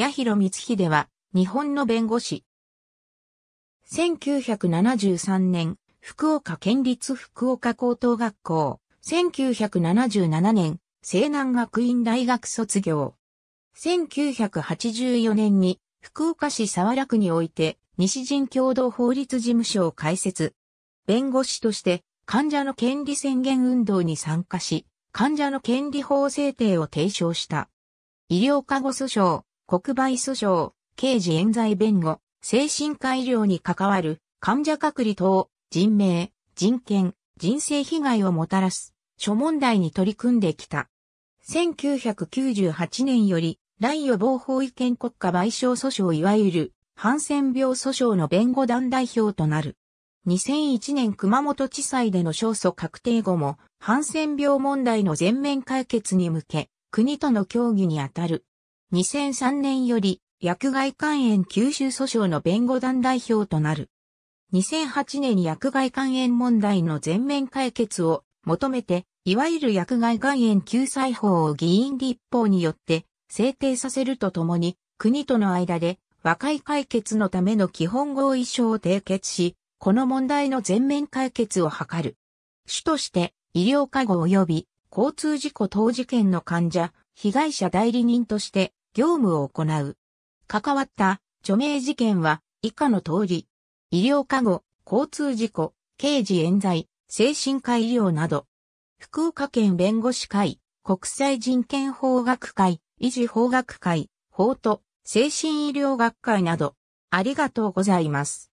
八広光秀は、日本の弁護士。1973年、福岡県立福岡高等学校。1977年、西南学院大学卒業。1984年に、福岡市沢良区において、西人共同法律事務所を開設。弁護士として、患者の権利宣言運動に参加し、患者の権利法制定を提唱した。医療過護訴訟、国賠訴訟、刑事冤罪弁護、精神科医療に関わる患者隔離等、人命、人権、人生被害をもたらす諸問題に取り組んできた。1998年より、来予防法違憲国家賠償訴訟いわゆる、ハンセン病訴訟の弁護団代表となる。2001年熊本地裁での勝訴確定後も、ハンセン病問題の全面解決に向け、国との協議にあたる2003年より、薬害肝炎吸収訴訟の弁護団代表となる。2008年薬害肝炎問題の全面解決を求めて、いわゆる薬害肝炎救済法を議員立法によって制定させるとともに、国との間で和解解決のための基本合意書を締結し、この問題の全面解決を図る。主として医療介護及び交通事故当事件の患者、被害者代理人として業務を行う。関わった著名事件は以下の通り、医療加護、交通事故、刑事冤罪、精神科医療など、福岡県弁護士会、国際人権法学会、維持法学会、法と精神医療学会など、ありがとうございます。